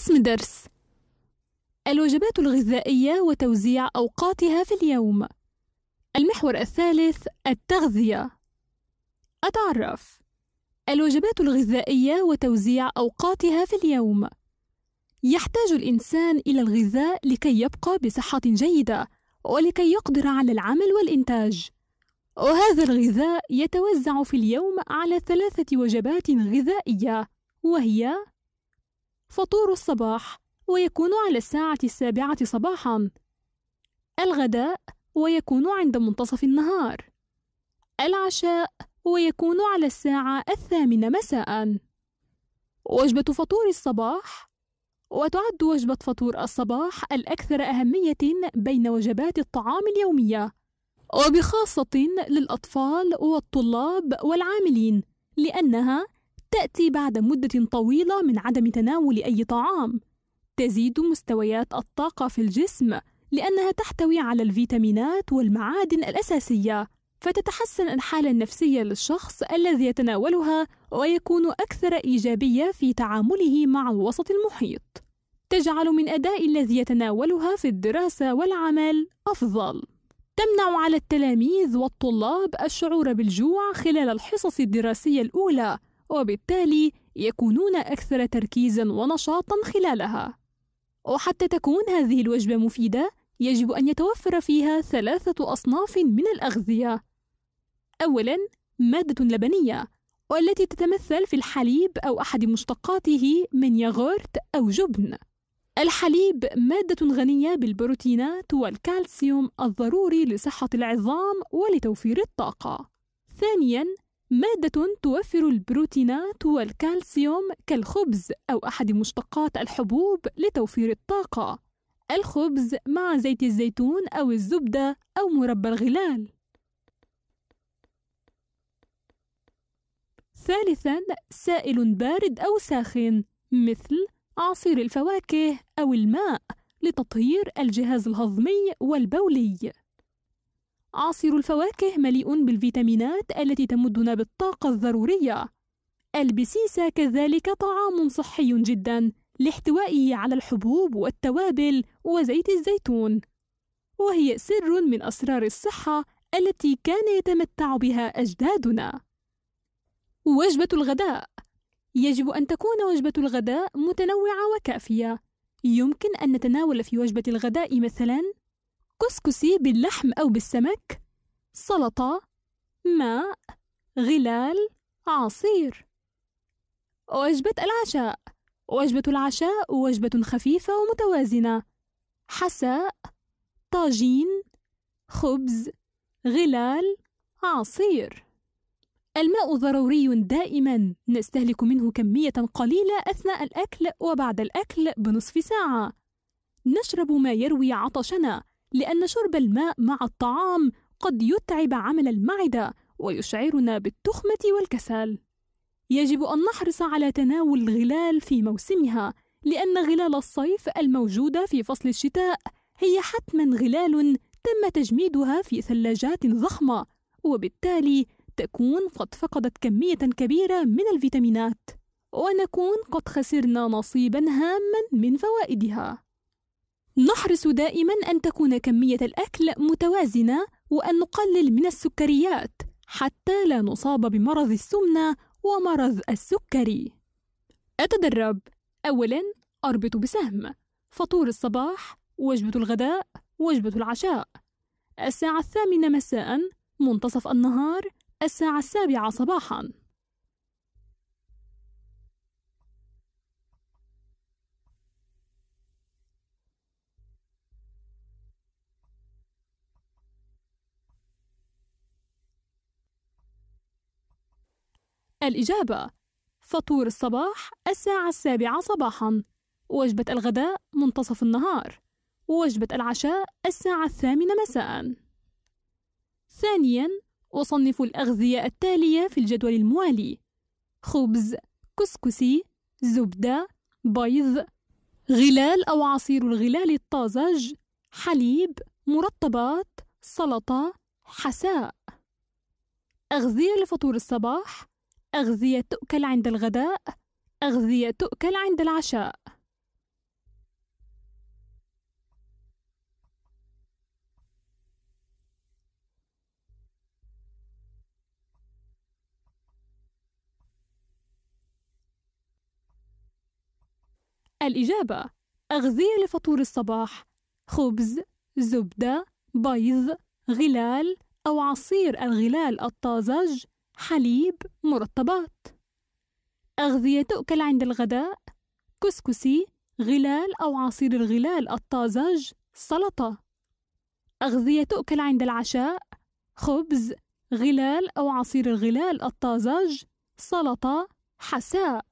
اسم درس الوجبات الغذائية وتوزيع أوقاتها في اليوم المحور الثالث التغذية أتعرف الوجبات الغذائية وتوزيع أوقاتها في اليوم يحتاج الإنسان إلى الغذاء لكي يبقى بصحة جيدة ولكي يقدر على العمل والإنتاج وهذا الغذاء يتوزع في اليوم على ثلاثة وجبات غذائية وهي فطور الصباح ويكون على الساعة السابعة صباحا الغداء ويكون عند منتصف النهار العشاء ويكون على الساعة الثامنة مساء وجبة فطور الصباح وتعد وجبة فطور الصباح الأكثر أهمية بين وجبات الطعام اليومية وبخاصة للأطفال والطلاب والعاملين لأنها تأتي بعد مدة طويلة من عدم تناول أي طعام. تزيد مستويات الطاقة في الجسم لأنها تحتوي على الفيتامينات والمعادن الأساسية، فتتحسن الحالة النفسية للشخص الذي يتناولها ويكون أكثر إيجابية في تعامله مع الوسط المحيط. تجعل من أداء الذي يتناولها في الدراسة والعمل أفضل. تمنع على التلاميذ والطلاب الشعور بالجوع خلال الحصص الدراسية الأولى وبالتالي يكونون أكثر تركيزا ونشاطا خلالها وحتى تكون هذه الوجبة مفيدة يجب أن يتوفر فيها ثلاثة أصناف من الأغذية أولا مادة لبنية والتي تتمثل في الحليب أو أحد مشتقاته من ياغورت أو جبن الحليب مادة غنية بالبروتينات والكالسيوم الضروري لصحة العظام ولتوفير الطاقة. ثانياً، مادة توفر البروتينات والكالسيوم كالخبز أو أحد مشتقات الحبوب لتوفير الطاقة. الخبز مع زيت الزيتون أو الزبدة أو مربى الغلال. ثالثاً سائل بارد أو ساخن مثل عصير الفواكه أو الماء لتطهير الجهاز الهضمي والبولي. عصير الفواكه مليء بالفيتامينات التي تمدنا بالطاقة الضرورية. البسيسة كذلك طعام صحي جدا لاحتوائه على الحبوب والتوابل وزيت الزيتون. وهي سر من أسرار الصحة التي كان يتمتع بها أجدادنا. وجبة الغداء يجب أن تكون وجبة الغداء متنوعة وكافية. يمكن أن نتناول في وجبة الغداء مثلاً كسكسي باللحم أو بالسمك سلطة ماء غلال عصير وجبة العشاء وجبة العشاء وجبة خفيفة ومتوازنة حساء طاجين خبز غلال عصير الماء ضروري دائما نستهلك منه كمية قليلة أثناء الأكل وبعد الأكل بنصف ساعة نشرب ما يروي عطشنا لأن شرب الماء مع الطعام قد يتعب عمل المعدة ويشعرنا بالتخمة والكسل. يجب أن نحرص على تناول الغلال في موسمها، لأن غلال الصيف الموجودة في فصل الشتاء هي حتما غلال تم تجميدها في ثلاجات ضخمة، وبالتالي تكون قد فقدت كمية كبيرة من الفيتامينات، ونكون قد خسرنا نصيبا هاما من فوائدها. نحرص دائما أن تكون كمية الأكل متوازنة وأن نقلل من السكريات حتى لا نصاب بمرض السمنة ومرض السكري. أتدرب أولا أربط بسهم فطور الصباح وجبة الغداء وجبة العشاء الساعة الثامنة مساء منتصف النهار الساعة السابعة صباحاً الإجابة فطور الصباح الساعة السابعة صباحا وجبة الغداء منتصف النهار وجبة العشاء الساعة الثامنة مساء ثانيا أصنف الأغذية التالية في الجدول الموالي خبز كسكسي زبدة بيض غلال أو عصير الغلال الطازج حليب مرطبات سلطة حساء أغذية لفطور الصباح أغذية تؤكل عند الغداء أغذية تؤكل عند العشاء الإجابة أغذية لفطور الصباح خبز، زبدة، بيض، غلال أو عصير الغلال الطازج حليب مرطبات أغذية تؤكل عند الغداء كسكسي غلال أو عصير الغلال الطازج سلطة أغذية تؤكل عند العشاء خبز غلال أو عصير الغلال الطازج سلطة حساء